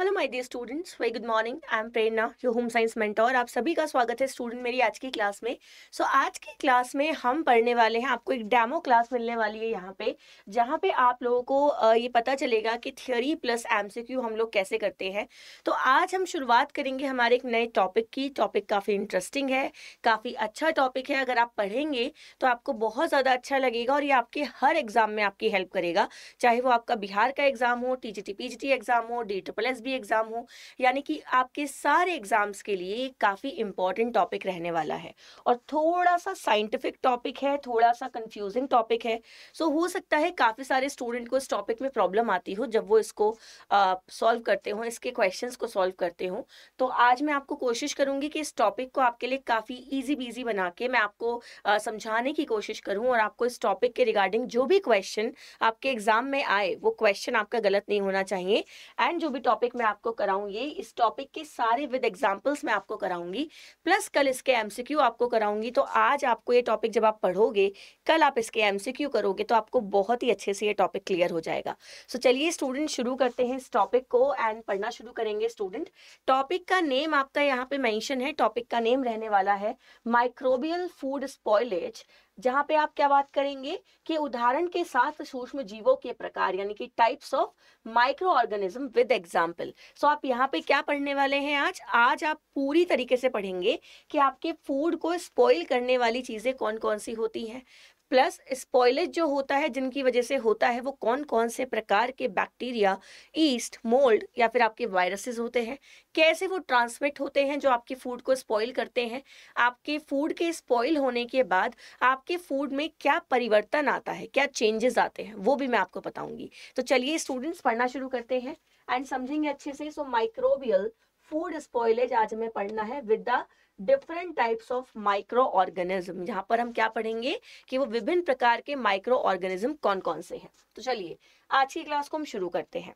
Hello my dear students very good morning I am Prerna your home science mentor आप सभी का स्वागत है स्टूडेंट मेरी आज की क्लास में सो so, आज की क्लास में हम पढ़ने वाले हैं आपको एक डेमो क्लास मिलने वाली है यहाँ पे जहाँ पे आप लोगों को ये पता चलेगा कि थियोरी प्लस एमसीक्यू हम लोग कैसे करते हैं तो आज हम शुरुआत करेंगे हमारे एक नए टॉपिक की टॉपिक काफ़ी इंटरेस्टिंग है काफ़ी अच्छा टॉपिक है अगर आप पढ़ेंगे तो आपको बहुत ज़्यादा अच्छा लगेगा और ये आपके हर एग्ज़ाम में आपकी हेल्प करेगा चाहे वो आपका बिहार का एग्ज़ाम हो टी जी एग्ज़ाम हो डी ट्रिपल एस भी एग्ज़ाम हो यानी कि आपके सारे एग्ज़ाम्स के लिए काफ़ी इंपॉर्टेंट टॉपिक रहने वाला है और थोड़ा सा साइंटिफिक टॉपिक है थोड़ा सा कंफ्यूजिंग टॉपिक है सो so, हो सकता है काफ़ी सारे स्टूडेंट को इस टॉपिक में प्रॉब्लम आती हो जब वो इसको सॉल्व करते हो इसके क्वेश्चन को सॉल्व करते हो तो आज मैं आपको कोशिश करूंगी कि इस टॉपिक को आपके लिए काफ़ी ईजी बीजी बना के मैं आपको समझाने की कोशिश करूँ और आपको इस टॉपिक के रिगार्डिंग जो भी क्वेश्चन आपके एग्ज़ाम में आए वो क्वेश्चन आपका गलत नहीं होना चाहिए एंड जो भी टॉपिक मैं आपको कराऊंगी इस टॉपिक के सारे विद एग्जांपल्स मैं आपको कराऊंगी प्लस कल इसके एमसीक्यू आपको कराऊंगी तो आज आपको ये टॉपिक जब आप पढ़ोगे कल आप इसके एमसीक्यू करोगे तो आपको बहुत ही अच्छे से ये टॉपिक क्लियर हो जाएगा सो so, चलिए स्टूडेंट शुरू करते हैं इस टॉपिक को एंड पढ़ना शुरू करेंगे स्टूडेंट टॉपिक का नेम आपका यहाँ पे मैंशन है टॉपिक का नेम रहने वाला है माइक्रोबियल फूड स्पॉयलेज जहां पे आप क्या बात करेंगे कि उदाहरण के साथ सूक्ष्म जीवों के प्रकार यानी कि types of microorganism with example so आप यहाँ पे क्या पढ़ने वाले हैं आज आज आप पूरी तरीके से पढ़ेंगे कि आपके फूड को स्पॉइल करने वाली चीजें कौन कौन सी होती हैं प्लस स्पॉयलेज जो होता है जिनकी वजह से होता है वो कौन कौन से प्रकार के बैक्टीरिया ईस्ट मोल्ड या फिर आपके वायरसेस होते हैं कैसे वो ट्रांसमिट होते हैं जो आपके फूड को स्पॉइल करते हैं आपके फूड के स्पॉइल होने के बाद आपके फूड में क्या परिवर्तन आता है क्या चेंजेस आते हैं वो भी मैं आपको बताऊंगी तो चलिए स्टूडेंट्स पढ़ना शुरू करते हैं एंड समझेंगे अच्छे से सो माइक्रोबियल फूड स्पॉयलेज आज हमें पढ़ना है with the different types of microorganism यहाँ पर हम क्या पढ़ेंगे कि वो विभिन्न प्रकार के माइक्रो ऑर्गेनिज्म कौन कौन से हैं तो चलिए आज की क्लास को हम शुरू करते हैं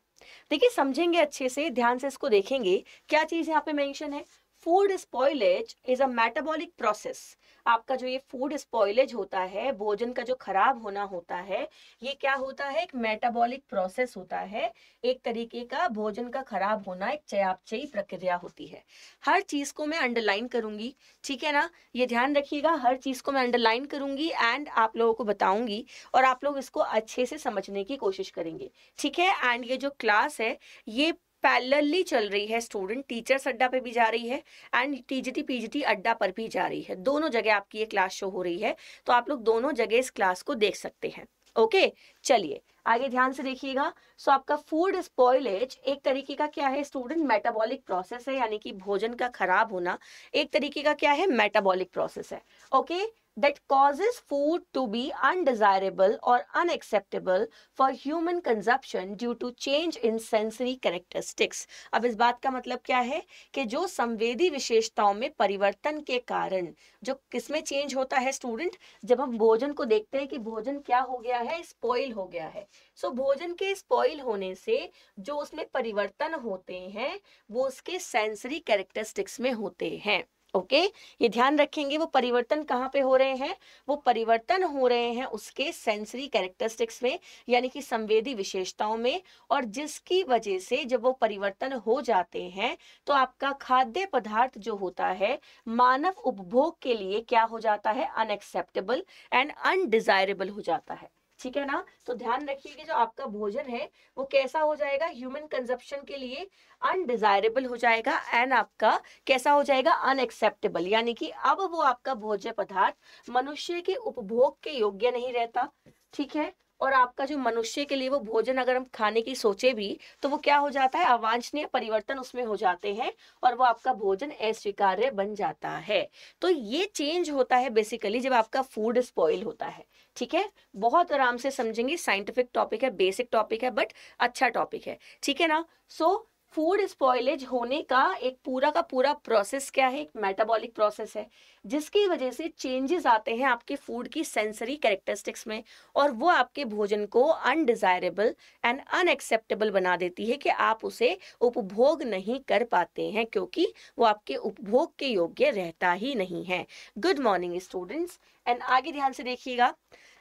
देखिए समझेंगे अच्छे से ध्यान से इसको देखेंगे क्या चीज़ यहाँ पे मेंशन है food spoilage is a metabolic process आपका जो ये फूड स्पॉइलेज होता है भोजन का जो खराब होना होता है ये क्या होता है एक मेटाबॉलिक प्रोसेस होता है एक तरीके का भोजन का खराब होना एक चयापचयी प्रक्रिया होती है हर चीज को मैं अंडरलाइन करूंगी ठीक है ना ये ध्यान रखिएगा हर चीज को मैं अंडरलाइन करूंगी एंड आप लोगों को बताऊंगी और आप लोग इसको अच्छे से समझने की कोशिश करेंगे ठीक है एंड ये जो क्लास है ये पैरलली चल रही है स्टूडेंट टीचर्स अड्डा पे भी जा रही है एंड टीजीटी पीजीटी अड्डा पर भी जा रही है दोनों जगह आपकी ये क्लास शो हो रही है तो आप लोग दोनों जगह इस क्लास को देख सकते हैं ओके चलिए आगे ध्यान से देखिएगा सो so, आपका फूड स्पॉयलेज एक तरीके का क्या है स्टूडेंट मेटाबॉलिक प्रोसेस है यानी कि भोजन का खराब होना एक तरीके का क्या है मेटाबॉलिक प्रोसेस है okay okay? that causes food to be undesirable or unacceptable for human consumption due to change in sensory characteristics. अब इस बात का मतलब क्या है कि जो संवेदी विशेषताओं में परिवर्तन के कारण जो किसमें चेंज होता है स्टूडेंट जब हम भोजन को देखते हैं कि भोजन क्या हो गया है स्पॉइल हो गया है सो so, भोजन के स्पॉइल होने से जो उसमें परिवर्तन होते हैं वो उसके सेंसरी कैरेक्टरिस्टिक्स में होते हैं ओके okay? ये ध्यान रखेंगे वो परिवर्तन कहाँ पे हो रहे हैं वो परिवर्तन हो रहे हैं उसके सेंसरी कैरेक्टरिस्टिक्स में यानी कि संवेदी विशेषताओं में और जिसकी वजह से जब वो परिवर्तन हो जाते हैं तो आपका खाद्य पदार्थ जो होता है मानव उपभोग के लिए क्या हो जाता है अनएक्सेप्टेबल एंड अनडिजायरेबल हो जाता है ठीक है ना तो ध्यान रखिए कि जो आपका भोजन है वो कैसा हो जाएगा ह्यूमन कंजप्शन के लिए अनडिजायरेबल हो जाएगा एंड आपका कैसा हो जाएगा अनएक्सेप्टेबल यानी कि अब वो आपका भोज्य पदार्थ मनुष्य के उपभोग के योग्य नहीं रहता ठीक है और आपका जो मनुष्य के लिए वो भोजन अगर हम खाने की सोचे भी तो वो क्या हो जाता है अवांछनीय परिवर्तन उसमें हो जाते हैं और वो आपका भोजन अस्वीकार्य बन जाता है तो ये चेंज होता है बेसिकली जब आपका फूड स्पॉइल होता है ठीक है बहुत आराम से समझेंगे साइंटिफिक टॉपिक है बेसिक टॉपिक है बट अच्छा टॉपिक है ठीक है ना सो so, फूड स्पॉयलेज होने का एक पूरा का पूरा प्रोसेस क्या है एक मेटाबॉलिक प्रोसेस है जिसकी वजह से चेंजेस आते हैं आपके फूड की सेंसरी कैरेक्टरिस्टिक्स में और वो आपके भोजन को अनडिजायरेबल एंड अनएक्सेप्टेबल बना देती है कि आप उसे उपभोग नहीं कर पाते हैं क्योंकि वो आपके उपभोग के योग्य रहता ही नहीं है गुड मॉर्निंग स्टूडेंट्स एंड आगे ध्यान से देखिएगा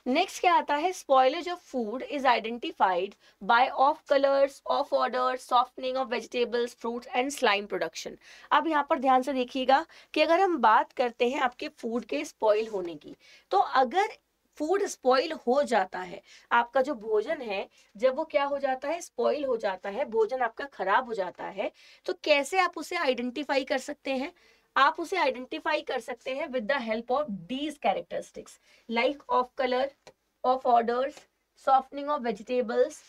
नेक्स्ट क्या आता है spoilage of food is identified by of colours of odour softening of vegetables fruits and slime production अब यहाँ पर ध्यान से देखिएगा कि अगर हम बात करते हैं आपके फूड के स्पॉइल होने की तो अगर फूड स्पॉइल हो जाता है आपका जो भोजन है जब वो क्या हो जाता है स्पॉइल हो जाता है भोजन आपका खराब हो जाता है तो कैसे आप उसे आइडेंटिफाई कर सकते हैं आप उसे आइडेंटिफाई कर सकते हैं with the help of these characteristics like of colour of odours softening of vegetables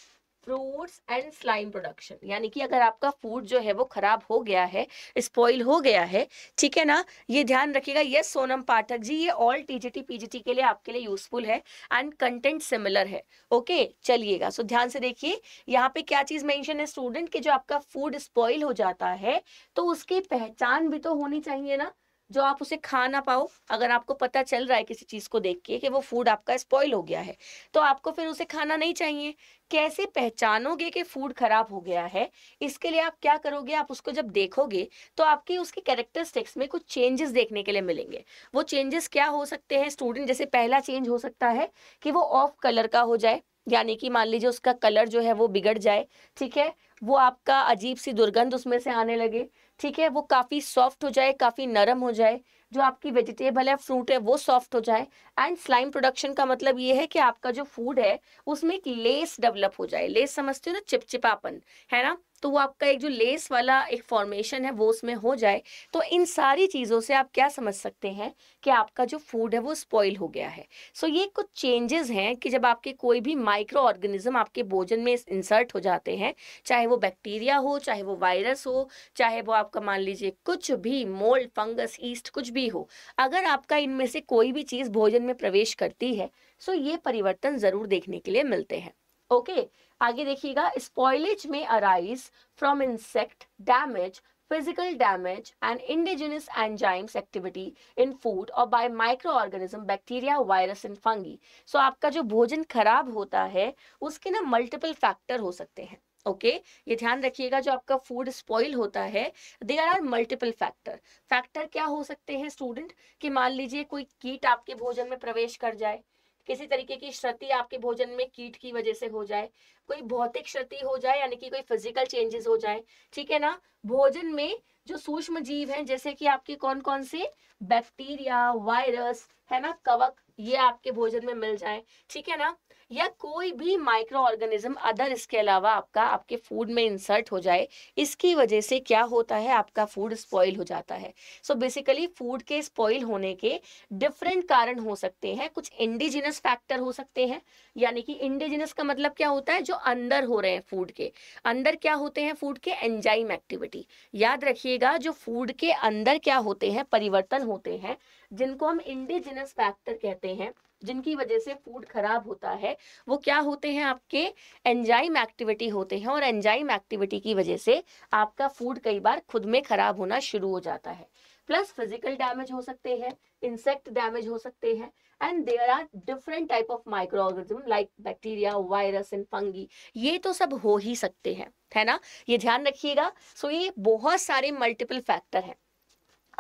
fruits and slime production यानी कि अगर आपका फूड जो है वो खराब हो गया है स्पॉइल हो गया है ठीक है ना ये ध्यान रखिएगा यस सोनम पाठक जी ये ऑल टीजीटी पीजीटी के लिए आपके लिए यूजफुल है एंड कंटेंट सिमिलर है ओके चलिएगा सो ध्यान से देखिए यहाँ पे क्या चीज मेंशन है स्टूडेंट के जो आपका फूड स्पॉइल हो जाता है तो उसकी पहचान भी तो होनी चाहिए ना जो आप उसे खा ना पाओ अगर आपको पता चल रहा है किसी चीज को देख के कि वो फूड आपका स्पॉइल हो गया है तो आपको फिर उसे खाना नहीं चाहिए कैसे पहचानोगे कि फूड खराब हो गया है इसके लिए आप क्या करोगे आप उसको जब देखोगे तो आपकी उसके कैरेक्टरिस्टिक्स में कुछ चेंजेस देखने के लिए मिलेंगे वो चेंजेस क्या हो सकते हैं स्टूडेंट जैसे पहला चेंज हो सकता है कि वो ऑफ कलर का हो जाए यानी कि मान लीजिए उसका कलर जो है वो बिगड़ जाए ठीक है वो आपका अजीब सी दुर्गंध उसमें से आने लगे ठीक है वो काफ़ी सॉफ्ट हो जाए काफ़ी नरम हो जाए जो आपकी वेजिटेबल है फ्रूट है वो सॉफ्ट हो जाए एंड स्लाइम प्रोडक्शन का मतलब ये है कि आपका जो फूड है उसमें एक लेस डेवलप हो जाए लेस समझते हो ना चिपचिपापन है ना तो वो आपका एक जो लेस वाला एक फॉर्मेशन है वो उसमें हो जाए तो इन सारी चीज़ों से आप क्या समझ सकते हैं कि आपका जो फूड है वो स्पॉइल हो गया है सो ये कुछ चेंजेस हैं कि जब आपके कोई भी माइक्रो ऑर्गेनिज्म आपके भोजन में इंसर्ट हो जाते हैं चाहे वो बैक्टीरिया हो चाहे वो वायरस हो चाहे वो आपका मान लीजिए कुछ भी मोल्ड फंगस ईस्ट कुछ भी हो अगर आपका इनमें से कोई भी चीज़ भोजन में प्रवेश करती है सो ये परिवर्तन ज़रूर देखने के लिए मिलते हैं ओके आगे देखिएगा स्पॉइलेज में arise from insect damage physical damage and indigenous enzymes activity in food और by microorganism bacteria virus in fungi so आपका जो भोजन खराब होता है उसके ना मल्टीपल फैक्टर हो सकते हैं ओके okay? ये ध्यान रखिएगा जो आपका फूड स्पॉइल होता है there are multiple factor factor क्या हो सकते हैं स्टूडेंट कि मान लीजिए कोई कीट आपके भोजन में प्रवेश कर जाए किसी तरीके की क्षति आपके भोजन में कीट की वजह से हो जाए कोई भौतिक क्षति हो जाए यानी कि कोई फिजिकल चेंजेस हो जाए ठीक है ना भोजन में जो सूक्ष्म जीव हैं जैसे कि आपके कौन कौन से बैक्टीरिया वायरस है ना कवक ये आपके भोजन में मिल जाए ठीक है ना या कोई भी माइक्रो ऑर्गेनिज्म अदर इसके अलावा आपका आपके फूड में इंसर्ट हो जाए इसकी वजह से क्या होता है आपका फूड स्पॉइल हो जाता है सो बेसिकली फूड के स्पॉइल होने के डिफरेंट कारण हो सकते हैं कुछ इंडिजिनस फैक्टर हो सकते हैं यानी कि इंडिजिनस का मतलब क्या होता है जो अंदर हो रहे हैं फूड के अंदर क्या होते हैं फूड के एंजाइम एक्टिविटी याद रखिएगा जो फूड के अंदर क्या होते हैं परिवर्तन होते हैं जिनको हम इंडिजिनस फैक्टर कहते हैं जिनकी वजह से फूड खराब होता है वो क्या होते हैं आपके एंजाइम एक्टिविटी होते हैं और एंजाइम एक्टिविटी की वजह से आपका फूड कई बार खुद में खराब होना शुरू हो जाता है प्लस फिजिकल डैमेज हो सकते हैं इंसेक्ट डैमेज हो सकते हैं and there are different type of microorganism like bacteria virus and fungi ये तो सब हो ही सकते हैं है ना ये ध्यान रखिएगा सो ये बहुत सारे मल्टीपल फैक्टर हैं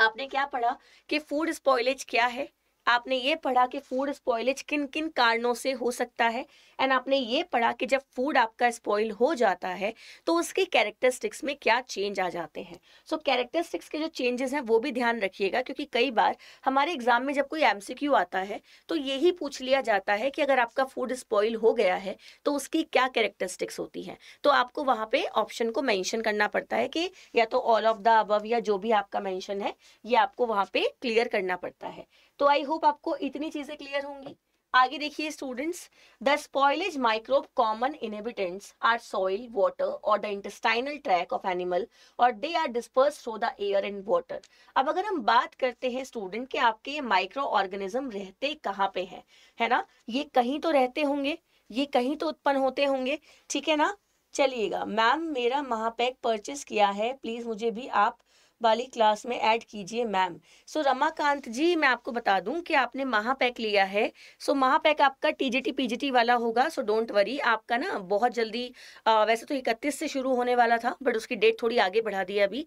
आपने क्या पढ़ा कि फूड स्पॉइलेज क्या है आपने ये पढ़ा कि फूड स्पॉइलेज किन किन कारणों से हो सकता है एंड आपने ये पढ़ा कि जब फूड आपका स्पॉइल हो जाता है तो उसकी कैरेक्टरिस्टिक्स में क्या चेंज आ जाते हैं सो so, कैरेक्टरिस्टिक्स के जो चेंजेस हैं वो भी ध्यान रखिएगा क्योंकि कई बार हमारे एग्जाम में जब कोई एमसीक्यू आता है तो यही पूछ लिया जाता है कि अगर आपका फूड स्पॉइल हो गया है तो उसकी क्या कैरेक्टरिस्टिक्स होती है तो आपको वहाँ पे ऑप्शन को मैंशन करना पड़ता है कि या तो ऑल ऑफ द अबव या जो भी आपका मैंशन है ये आपको वहाँ पे क्लियर करना पड़ता है तो आई होप आपको इतनी चीजें क्लियर होंगी आगे देखिए students the spoilage microbe common inhabitants are soil water और the intestinal tract of animal और they are disperse through the air and water अब अगर हम बात करते हैं स्टूडेंट के आपके ये माइक्रो ऑर्गेनिज्म रहते कहाँ पे हैं है ना ये कहीं तो रहते होंगे ये कहीं तो उत्पन्न होते होंगे ठीक है ना चलिएगा मैम मेरा महापैक परचेस किया है प्लीज मुझे भी आप वाली क्लास में ऐड कीजिए मैम सो रमाकांत जी मैं आपको बता दूं कि आपने महापैक लिया है सो so, महापैक आपका टीजीटी पीजीटी वाला होगा सो डोंट वरी आपका ना बहुत जल्दी आ, वैसे तो इकतीस से शुरू होने वाला था बट उसकी डेट थोड़ी आगे बढ़ा दी अभी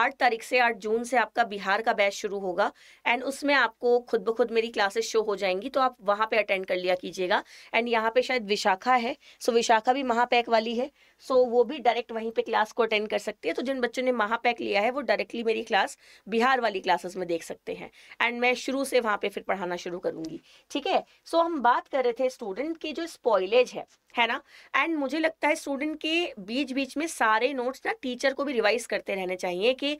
आठ तारीख से आठ जून से आपका बिहार का बैच शुरू होगा एंड उसमें आपको खुद ब खुद मेरी क्लासेस शो हो जाएंगी तो आप वहाँ पे अटेंड कर लिया कीजिएगा एंड यहाँ पे शायद विशाखा है सो so, विशाखा भी महापैक वाली है सो वो भी डायरेक्ट वहीं पे क्लास को अटेंड कर सकती है तो जिन बच्चों ने महापैक लिया है वो डायरेक्टली मेरी क्लास बिहार वाली क्लासेस में देख सकते हैं एंड मैं शुरू से वहाँ पे फिर पढ़ाना शुरू करूंगी ठीक है सो हम बात कर रहे थे स्टूडेंट की जो स्पॉयलेज है है ना एंड मुझे लगता है स्टूडेंट के बीच बीच में सारे नोट्स ना टीचर को भी रिवाइज करते रहने चाहिए कि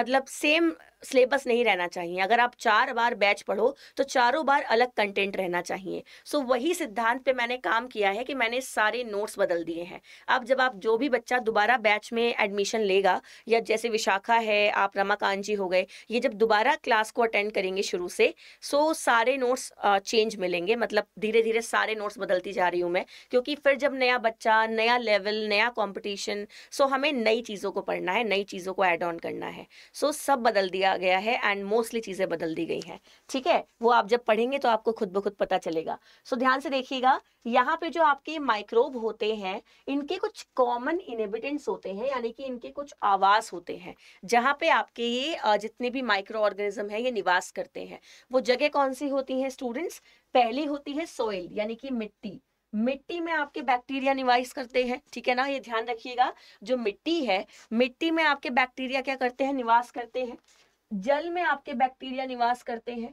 मतलब सेम सिलेबस नहीं रहना चाहिए अगर आप चार बार बैच पढ़ो तो चारों बार अलग कंटेंट रहना चाहिए सो so, वही सिद्धांत पे मैंने काम किया है कि मैंने सारे नोट्स बदल दिए हैं अब जब आप जो भी बच्चा दोबारा बैच में एडमिशन लेगा या जैसे विशाखा है आप रमाकांत जी हो गए ये जब दोबारा क्लास को अटेंड करेंगे शुरू से सो so सारे नोट्स चेंज मिलेंगे मतलब धीरे धीरे सारे नोट्स बदलती जा रही हूँ मैं क्योंकि फिर जब नया बच्चा नया लेवल नया कंपटीशन सो so हमें नई चीज़ों को पढ़ना है नई चीज़ों को ऐड ऑन करना है सो so सब बदल दिया गया है एंड मोस्टली चीज़ें बदल दी गई हैं ठीक है वो आप जब पढ़ेंगे तो आपको खुद ब खुद पता चलेगा सो so ध्यान से देखिएगा यहाँ पे जो आपके माइक्रोब होते हैं इनके कुछ कॉमन इनिबिटेंट्स होते हैं यानी कि इनके कुछ आवास होते हैं जहाँ पे आपके ये जितने भी माइक्रो ऑर्गेनिज्म हैं ये निवास करते हैं वो जगह कौन सी होती है स्टूडेंट्स पहली होती है सोइल यानी कि मिट्टी मिट्टी में आपके बैक्टीरिया निवास करते हैं ठीक है ना ये ध्यान रखिएगा जो मिट्टी है मिट्टी में आपके बैक्टीरिया क्या करते हैं निवास करते हैं जल में आपके बैक्टीरिया निवास करते हैं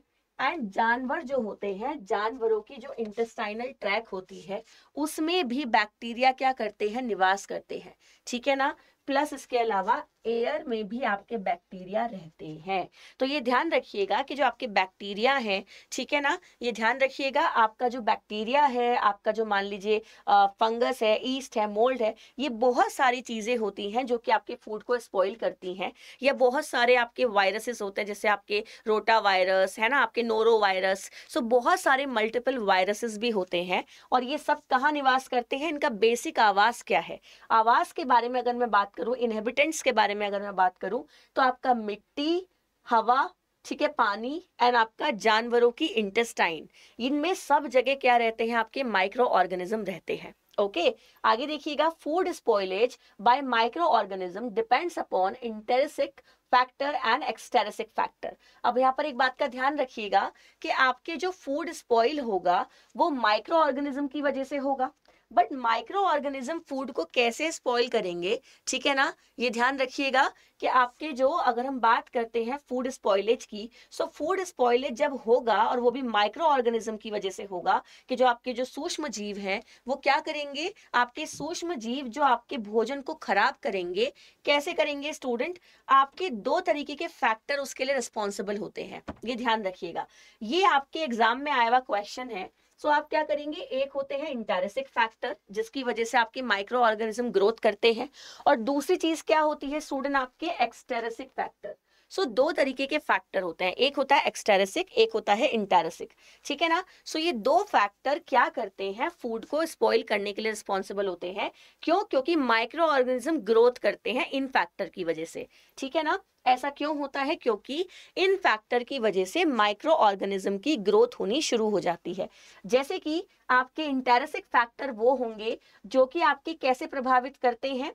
एंड जानवर जो होते हैं जानवरों की जो इंटेस्टाइनल ट्रैक होती है उसमें भी बैक्टीरिया क्या करते हैं निवास करते हैं ठीक है ना प्लस इसके अलावा एयर में भी आपके बैक्टीरिया रहते हैं तो ये ध्यान रखिएगा कि जो आपके बैक्टीरिया हैं ठीक है ना ये ध्यान रखिएगा आपका जो बैक्टीरिया है आपका जो मान लीजिए फंगस है ईस्ट है मोल्ड है ये बहुत सारी चीज़ें होती हैं जो कि आपके फूड को स्पॉइल करती हैं या बहुत सारे आपके वायरसेस होते हैं जैसे आपके रोटा वायरस है ना आपके नोरो वायरस सो बहुत सारे मल्टीपल वायरसेस भी होते हैं और ये सब कहाँ निवास करते हैं इनका बेसिक आवास क्या है आवास के बारे में अगर मैं बात करूँ इनहेबिटेंट्स के बारे बारे में अगर मैं बात करूं तो आपका मिट्टी हवा ठीक है पानी एंड आपका जानवरों की इंटेस्टाइन इनमें सब जगह क्या रहते हैं आपके माइक्रो ऑर्गेनिज्म रहते हैं ओके okay, आगे देखिएगा food spoilage by microorganism depends upon intrinsic factor and extrinsic factor अब यहाँ पर एक बात का ध्यान रखिएगा कि आपके जो फूड स्पॉइल होगा वो माइक्रो ऑर्गेनिज्म की वजह से होगा बट माइक्रो ऑर्गेनिज्म फूड को कैसे स्पॉइल करेंगे ठीक है ना ये ध्यान रखिएगा कि आपके जो अगर हम बात करते हैं फूड स्पॉइलेज की सो फूड स्पॉइलेज जब होगा और वो भी माइक्रो ऑर्गेनिज्म की वजह से होगा कि जो आपके जो सूक्ष्म जीव हैं वो क्या करेंगे आपके सूक्ष्म जीव जो आपके भोजन को खराब करेंगे कैसे करेंगे स्टूडेंट आपके दो तरीके के फैक्टर उसके लिए रिस्पॉन्सिबल होते हैं ये ध्यान रखिएगा ये आपके एग्जाम में आया हुआ क्वेश्चन है सो so, आप क्या करेंगे एक होते हैं इंटेरेसिक फैक्टर जिसकी वजह से आपके माइक्रो ऑर्गेनिज्म ग्रोथ करते हैं और दूसरी चीज क्या होती है सूडन आपके एक्सटेरेसिक फैक्टर सो so, दो तरीके के फैक्टर होते हैं एक होता है एक्सटेरेसिक एक होता है इंटेरेसिक ठीक है ना सो so, ये दो फैक्टर क्या करते हैं फूड को स्पॉइल करने के लिए रिस्पॉन्सिबल होते हैं क्यों क्योंकि माइक्रो ऑर्गेनिज्म ग्रोथ करते हैं इन फैक्टर की वजह से ठीक है ना ऐसा क्यों होता है क्योंकि इन फैक्टर की वजह से माइक्रो ऑर्गेनिज्म की ग्रोथ होनी शुरू हो जाती है जैसे कि आपके इंटेरसिक फैक्टर वो होंगे जो कि आपके कैसे प्रभावित करते हैं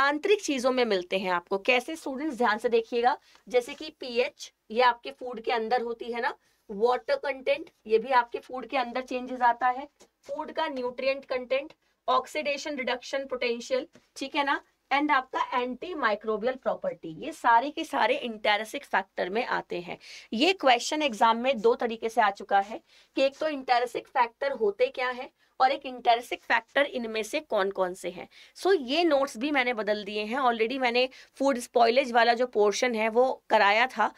आंतरिक चीजों में मिलते हैं आपको कैसे स्टूडेंट्स ध्यान से देखिएगा जैसे कि पीएच ये आपके फूड के अंदर होती है ना वॉटर कंटेंट ये भी आपके फूड के अंदर चेंजेस आता है फूड का nutrient content oxidation reduction potential ठीक है ना एंड आपका एंटी माइक्रोबियल प्रॉपर्टी ये सारे के सारे इंटेरेसिक फैक्टर में आते हैं ये क्वेश्चन एग्जाम में दो तरीके से आ चुका है कि एक तो इंटेरेसिक फैक्टर होते क्या है और एक इंटरेसिक फैक्टर इनमें से कौन कौन से हैं सो so, ये नोट्स भी मैंने बदल दिए हैं ऑलरेडी मैंने फूड स्पॉयलेज वाला जो पोर्शन है वो कराया था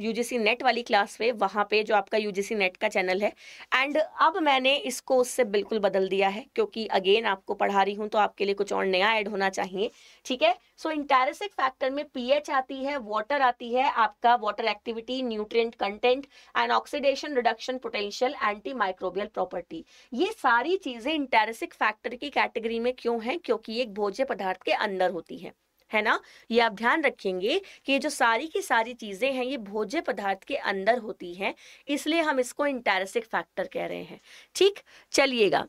यूजीसी नेट वाली क्लास में वहाँ पे जो आपका यूजीसी नेट का चैनल है एंड अब मैंने इसको उससे बिल्कुल बदल दिया है क्योंकि अगेन आपको पढ़ा रही हूँ तो आपके लिए कुछ और नया ऐड होना चाहिए ठीक है सो इंटेरसिक फैक्टर में पी आती है वाटर आती है आपका water activity nutrient content and oxidation reduction potential antimicrobial property ये सारे सारी चीजें इंटेरेसिक फैक्टर की कैटेगरी में क्यों है क्योंकि ये एक भोज्य पदार्थ के अंदर होती है है ना ये आप ध्यान रखेंगे कि ये जो सारी की सारी चीज़ें हैं ये भोज्य पदार्थ के अंदर होती हैं इसलिए हम इसको इंटेरेसिक फैक्टर कह रहे हैं ठीक चलिएगा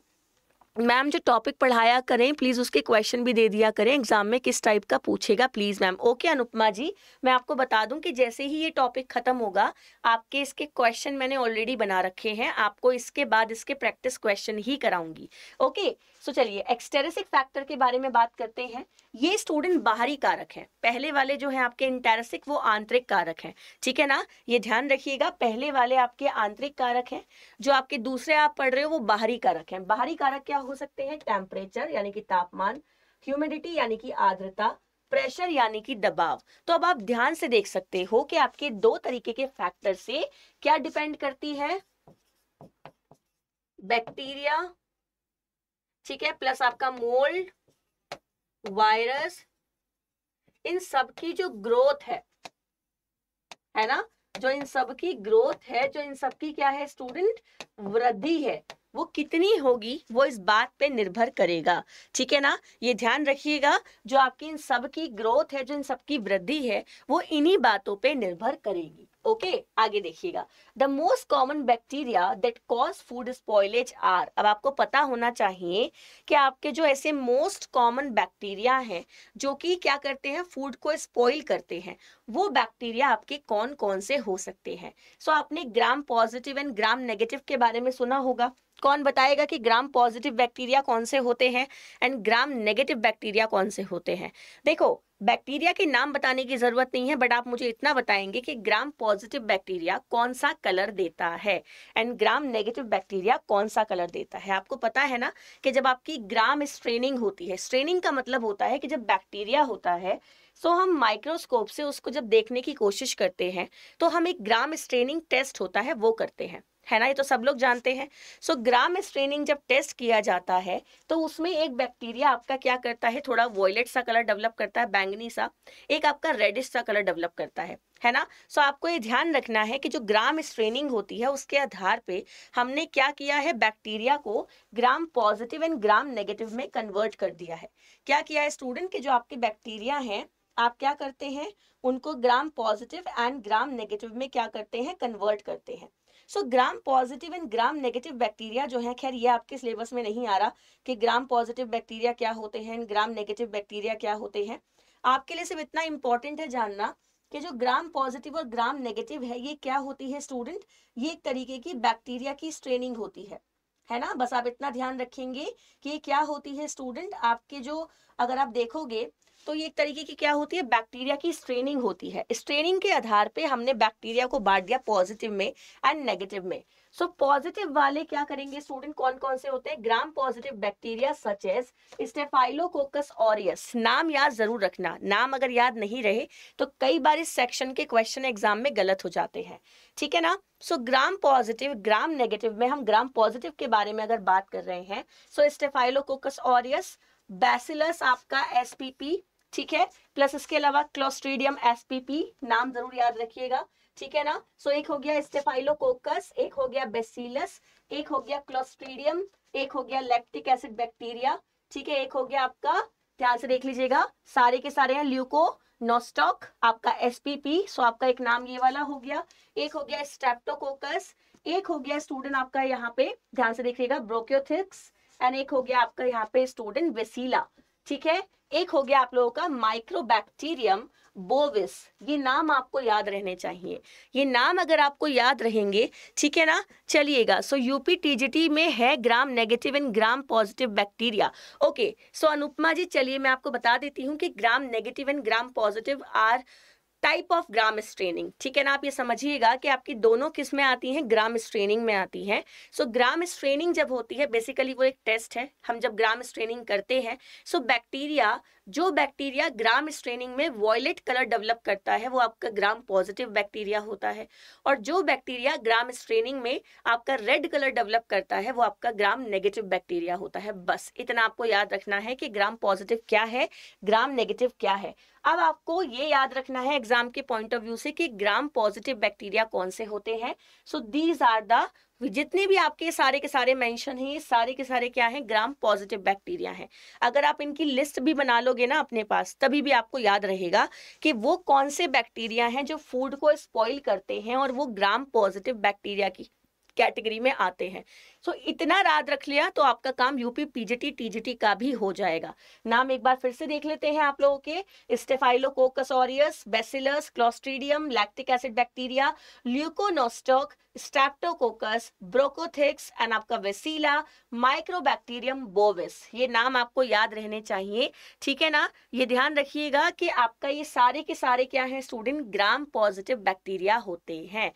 मैम जो टॉपिक पढ़ाया करें प्लीज़ उसके क्वेश्चन भी दे दिया करें एग्जाम में किस टाइप का पूछेगा please ma'am okay Anupama ji मैं आपको बता दूं कि जैसे ही ये टॉपिक ख़त्म होगा आपके इसके क्वेश्चन मैंने ऑलरेडी बना रखे हैं आपको इसके बाद इसके प्रैक्टिस क्वेश्चन ही कराऊंगी ओके सो चलिए एक्सटेरेसिक फैक्टर के बारे में बात करते हैं ये स्टूडेंट बाहरी कारक है पहले वाले जो हैं आपके इंटेरसिक वो आंतरिक कारक है ठीक है ना ये ध्यान रखिएगा पहले वाले आपके आंतरिक कारक हैं जो आपके दूसरे आप पढ़ रहे हो वो बाहरी कारक हैं बाहरी कारक क्या हो सकते हैं टेम्परेचर यानी कि तापमान ह्यूमिडिटी यानी कि आर्द्रता प्रेशर यानी कि दबाव तो अब आप ध्यान से देख सकते हो कि आपके दो तरीके के फैक्टर से क्या डिपेंड करती है बैक्टीरिया ठीक है प्लस आपका मोल्ड वायरस इन सब की जो ग्रोथ है है ना जो इन सब की ग्रोथ है जो इन सब की क्या है स्टूडेंट वृद्धि है वो कितनी होगी वो इस बात पे निर्भर करेगा ठीक है ना ये ध्यान रखिएगा जो आपकी इन सब की ग्रोथ है जो इन सब की वृद्धि है वो इन्हीं बातों पे निर्भर करेगी ओके okay, आगे देखिएगा the most common bacteria that cause food spoilage are अब आपको पता होना चाहिए कि आपके जो ऐसे मोस्ट कॉमन बैक्टीरिया हैं जो कि क्या करते हैं फूड को स्पॉइल करते हैं वो बैक्टीरिया आपके कौन कौन से हो सकते हैं सो so, आपने gram positive and gram negative के बारे में सुना होगा कौन बताएगा कि ग्राम पॉजिटिव बैक्टीरिया कौन से होते हैं एंड ग्राम नेगेटिव बैक्टीरिया कौन से होते हैं देखो बैक्टीरिया के नाम बताने की जरूरत नहीं है बट आप मुझे इतना बताएंगे कि ग्राम पॉजिटिव बैक्टीरिया कौन सा कलर देता है एंड ग्राम नेगेटिव बैक्टीरिया कौन सा कलर देता है आपको पता है ना कि जब आपकी ग्राम स्ट्रेनिंग होती है स्ट्रेनिंग का मतलब होता है कि जब बैक्टीरिया होता है सो so, हम माइक्रोस्कोप से उसको जब देखने की कोशिश करते हैं तो हम एक ग्राम स्ट्रेनिंग टेस्ट होता है वो करते हैं है ना ये तो सब लोग जानते हैं सो ग्राम स्ट्रेनिंग जब टेस्ट किया जाता है तो उसमें एक बैक्टीरिया आपका क्या करता है थोड़ा वॉयलेट सा कलर डेवलप करता है बैंगनी सा एक आपका रेडिश सा कलर डेवलप करता है है ना सो so, आपको ये ध्यान रखना है कि जो ग्राम स्ट्रेनिंग होती है उसके आधार पे हमने क्या किया है बैक्टीरिया को gram positive and gram negative में कन्वर्ट कर दिया है क्या किया है स्टूडेंट के जो आपके बैक्टीरिया हैं आप क्या करते हैं उनको gram positive and gram negative में क्या करते हैं कन्वर्ट करते हैं so gram positive and gram negative bacteria जो है खैर ये आपके सिलेबस में नहीं आ रहा कि ग्राम पॉजिटिव बैक्टीरिया क्या होते हैं ग्राम नेगेटिव बैक्टीरिया क्या होते हैं आपके लिए सिर्फ इतना इंपॉर्टेंट है जानना कि जो ग्राम पॉजिटिव और ग्राम नेगेटिव है ये क्या होती है स्टूडेंट ये एक तरीके की बैक्टीरिया की स्ट्रेनिंग होती है है ना बस आप इतना ध्यान रखेंगे कि क्या होती है स्टूडेंट आपके जो अगर आप देखोगे तो ये एक तरीके की क्या होती है बैक्टीरिया की स्ट्रेनिंग होती है स्ट्रेनिंग के आधार पे हमने बैक्टीरिया को बांट दिया पॉजिटिव में एंड नेगेटिव में सो so, पॉजिटिव वाले क्या करेंगे स्टूडेंट कौन कौन से होते हैं gram positive bacteria such as staphylococcus aureus नाम याद जरूर रखना नाम अगर याद नहीं रहे तो कई बार इस सेक्शन के क्वेश्चन एग्जाम में गलत हो जाते हैं ठीक है ना सो ग्राम पॉजिटिव ग्राम नेगेटिव में हम ग्राम पॉजिटिव के बारे में अगर बात कर रहे हैं सो स्टेफाइलोकोकस ऑरियस बैसिलस आपका एसपीपी ठीक है प्लस इसके अलावा क्लोस्ट्रीडियम एसपीपी नाम जरूर याद रखिएगा ठीक है ना सो so, एक हो गया स्टेफाइलोकोकस एक हो गया बेसिलस एक हो गया क्लोस्ट्रीडियम एक हो गया लैक्टिक एसिड बैक्टीरिया ठीक है एक हो गया आपका ध्यान से देख लीजिएगा सारे के सारे हैं ल्यूको नोस्टॉक आपका एसपीपी सो आपका एक नाम ये वाला हो गया एक हो गया स्टेप्टोकोकस एक हो गया स्टूडेंट आपका यहाँ पे ध्यान से देखिएगा ब्रोक्योथिक्स एंड एक हो गया आपका यहाँ पे स्टूडेंट वेसीला ठीक है एक हो गया आप लोगों का माइक्रोबैक्टीरियम बोविस ये नाम आपको याद रहने चाहिए ये नाम अगर आपको याद रहेंगे ठीक है ना चलिएगा सो यूपी टीजीटी में है gram negative and gram positive bacteria okay so Anupama ji चलिए मैं आपको बता देती हूँ कि gram negative and gram positive are type of gram staining ठीक है ना आप ये समझिएगा कि आपकी दोनों किस में आती हैं ग्राम स्ट्रेनिंग में आती हैं सो so, ग्राम स्ट्रेनिंग जब होती है बेसिकली वो एक टेस्ट है हम जब ग्राम स्ट्रेनिंग करते हैं सो so बैक्टीरिया जो बैक्टीरिया ग्राम स्ट्रेनिंग में वॉयलेट कलर डेवलप करता है वो आपका ग्राम पॉजिटिव बैक्टीरिया होता है और जो बैक्टीरिया ग्राम स्ट्रेनिंग में आपका रेड कलर डेवलप करता है वो आपका ग्राम नेगेटिव बैक्टीरिया होता है बस इतना आपको याद रखना है कि ग्राम पॉजिटिव क्या है ग्राम नेगेटिव क्या है अब आपको ये याद रखना है एग्जाम के पॉइंट ऑफ व्यू से कि ग्राम पॉजिटिव बैक्टीरिया कौन से होते हैं सो दीज आर द जितने भी आपके सारे के सारे मेंशन हैं ये सारे के सारे क्या हैं ग्राम पॉजिटिव बैक्टीरिया हैं अगर आप इनकी लिस्ट भी बना लोगे ना अपने पास तभी भी आपको याद रहेगा कि वो कौन से बैक्टीरिया हैं जो फूड को स्पॉइल करते हैं और वो ग्राम पॉजिटिव बैक्टीरिया की कैटेगरी में आते हैं सो so, इतना याद रख लिया तो आपका काम यूपी पीजीटी टीजीटी का भी हो जाएगा नाम एक बार फिर से देख लेते हैं आप लोगों के staphylococcus aureus bacillus clostridium lactic acid bacteria leuconostoc streptococcus brochothrix and आपका वेसीला माइक्रोबैक्टीरियम बोविस ये नाम आपको याद रहने चाहिए ठीक है ना ये ध्यान रखिएगा कि आपका ये सारे के सारे क्या है स्टूडेंट ग्राम पॉजिटिव बैक्टीरिया होते हैं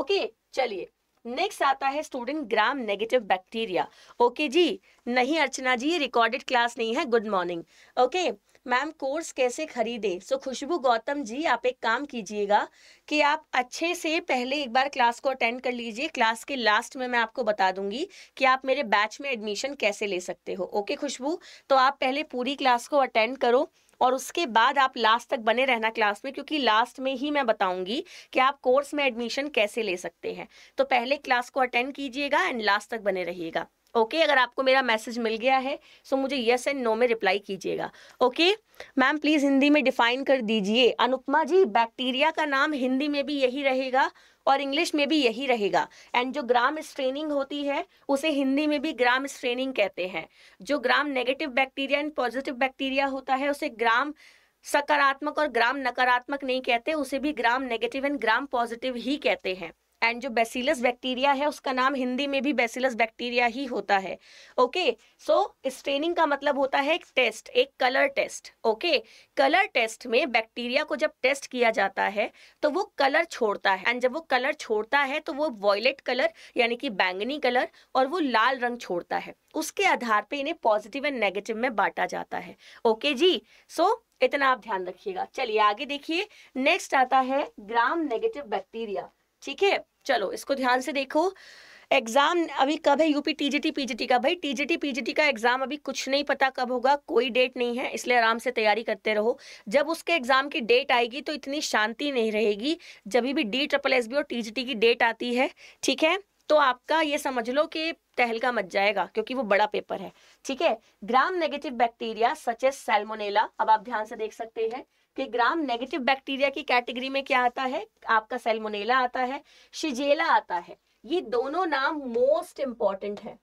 ओके चलिए नेक्स्ट आता है student gram negative bacteria okay जी नहीं अर्चना जी ये रिकॉर्डेड क्लास नहीं है good morning okay ma'am course कैसे खरीदे सो so, खुशबू गौतम जी आप एक काम कीजिएगा कि आप अच्छे से पहले एक बार क्लास को अटेंड कर लीजिए क्लास के लास्ट में मैं आपको बता दूंगी कि आप मेरे बैच में एडमिशन कैसे ले सकते हो ओके okay, खुशबू तो आप पहले पूरी क्लास को अटेंड करो और उसके बाद आप लास्ट तक बने रहना क्लास में क्योंकि लास्ट में ही मैं बताऊंगी कि आप कोर्स में एडमिशन कैसे ले सकते हैं तो पहले क्लास को अटेंड कीजिएगा एंड लास्ट तक बने रहिएगा ओके okay, अगर आपको मेरा मैसेज मिल गया है सो मुझे यस एंड नो में रिप्लाई कीजिएगा ओके मैम प्लीज़ हिंदी में डिफाइन कर दीजिए अनुपमा जी बैक्टीरिया का नाम हिंदी में भी यही रहेगा और इंग्लिश में भी यही रहेगा एंड जो ग्राम स्ट्रेनिंग होती है उसे हिंदी में भी ग्राम स्ट्रेनिंग कहते हैं जो gram negative bacteria and positive bacteria होता है उसे ग्राम सकारात्मक और ग्राम नकारात्मक नहीं कहते उसे भी gram negative and gram positive ही कहते हैं एंड जो बेसिलस बैक्टीरिया है उसका नाम हिंदी में भी बेसिलस बैक्टीरिया ही होता है ओके सो स्ट्रेनिंग का मतलब होता है एक टेस्ट एक colour test okay colour test में बैक्टीरिया को जब टेस्ट किया जाता है तो वो कलर छोड़ता है एंड जब वो कलर छोड़ता है तो वो वॉयलेट कलर यानी कि बैंगनी कलर और वो लाल रंग छोड़ता है उसके आधार पर इन्हें पॉजिटिव एंड नेगेटिव में बांटा जाता है ओके जी सो so, इतना आप ध्यान रखिएगा चलिए आगे देखिए नेक्स्ट आता है ग्राम नेगेटिव बैक्टीरिया ठीक है चलो इसको ध्यान से देखो एग्जाम अभी कब है यूपी टीजीटी पीजीटी का भाई टीजीटी पीजीटी का एग्जाम अभी कुछ नहीं पता कब होगा कोई डेट नहीं है इसलिए आराम से तैयारी करते रहो जब उसके एग्जाम की डेट आएगी तो इतनी शांति नहीं रहेगी जब भी डी ट्रिपल एस बी और टीजीटी की डेट आती है ठीक है तो आपका ये समझ लो कि तहलका मच जाएगा क्योंकि वो बड़ा पेपर है ठीक है gram negative bacteria such as salmonella अब आप ध्यान से देख सकते हैं कि ग्राम नेगेटिव बैक्टीरिया की कैटेगरी में क्या आता है आपका सेलमोनेला आता है शिजेला आता है ये दोनों नाम मोस्ट इंपॉर्टेंट है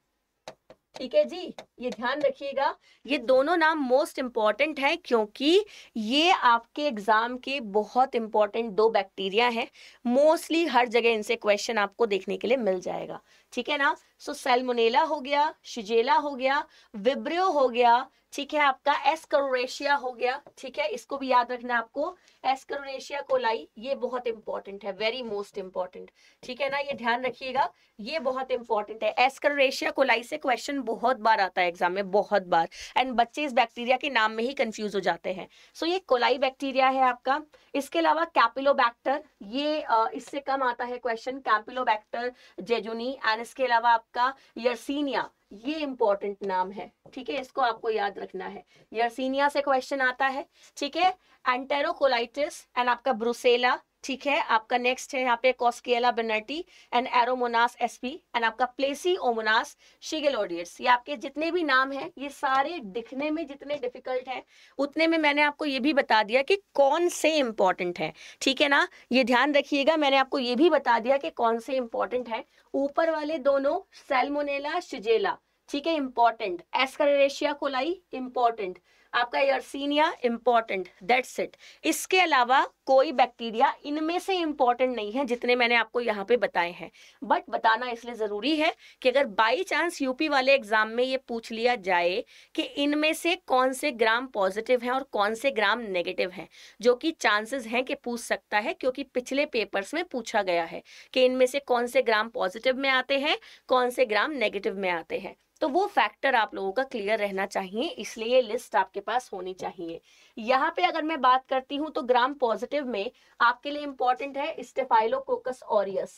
ठीक है जी ये ध्यान रखिएगा ये दोनों नाम मोस्ट इंपॉर्टेंट है क्योंकि ये आपके एग्जाम के बहुत इंपॉर्टेंट दो बैक्टीरिया हैं मोस्टली हर जगह इनसे क्वेश्चन आपको देखने के लिए मिल जाएगा ठीक है ना सो so, सेलमोनेला हो गया शिजेला हो गया विब्रियो हो गया ठीक है आपका एस्करोरेशिया हो गया ठीक है इसको भी याद रखना आपको एस्करोरेशिया कोलाई ये बहुत इंपॉर्टेंट है वेरी मोस्ट इंपॉर्टेंट ठीक है ना ये ध्यान रखिएगा ये बहुत इंपॉर्टेंट है एस्करोरेशिया कोलाई से क्वेश्चन बहुत बार आता है एग्जाम में बहुत बार एंड बच्चे इस बैक्टीरिया के नाम में ही कंफ्यूज हो जाते हैं सो so, ये कोलाई बैक्टीरिया है आपका इसके अलावा कैपिलोबैक्टर ये इससे कम आता है क्वेश्चन कैपिलोबैक्टर जेजुनी एंड इसके अलावा आपका यर्सिनिया ये इंपॉर्टेंट नाम है ठीक है इसको आपको याद रखना है यर्सिनिया से क्वेश्चन आता है ठीक है एंटेरोकोलाइटिस एंड आपका ब्रुसेला ठीक है आपका नेक्स्ट है यहाँ पे कॉस्केला बेनर्टी एंड एरोमोनास एसपी एंड आपका प्लेसी ओमोनास शिगेलोडियट्स ये आपके जितने भी नाम हैं ये सारे दिखने में जितने डिफिकल्ट हैं उतने में मैंने आपको ये भी बता दिया कि कौन से इंपॉर्टेंट है ठीक है ना ये ध्यान रखिएगा मैंने आपको ये भी बता दिया कि कौन से इंपॉर्टेंट है ऊपर वाले दोनों सेलमोनेला शिजेला ठीक है इंपॉर्टेंट एस्करेशिया कोलाई इंपॉर्टेंट आपका यर्सिनिया इंपॉर्टेंट दैट्स इट इसके अलावा कोई बैक्टीरिया इनमें से इंपॉर्टेंट नहीं है जितने मैंने आपको यहाँ पे बताए हैं बट बताना इसलिए ज़रूरी है कि अगर बाई चांस यूपी वाले एग्जाम में ये पूछ लिया जाए कि इनमें से कौन से ग्राम पॉजिटिव हैं और कौन से ग्राम नेगेटिव हैं जो कि चांसेस हैं कि पूछ सकता है क्योंकि पिछले पेपर्स में पूछा गया है कि इनमें से कौन से ग्राम पॉजिटिव में आते हैं कौन से ग्राम नेगेटिव में आते हैं तो वो फैक्टर आप लोगों का क्लियर रहना चाहिए इसलिए लिस्ट आपके आपके पास होनी हाँ। चाहिए यहाँ पे अगर मैं बात करती हूँ तो ग्राम पॉजिटिव में आपके लिए इम्पोर्टेंट है स्टेफाइलो कोकस ऑरियस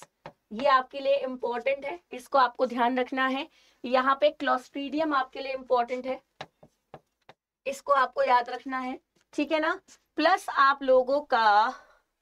ये आपके लिए इम्पोर्टेंट है इसको आपको ध्यान रखना है यहाँ पे क्लोस्ट्रीडियम आपके लिए इम्पोर्टेंट है इसको आपको याद रखना है ठीक है ना प्लस आप लोगों का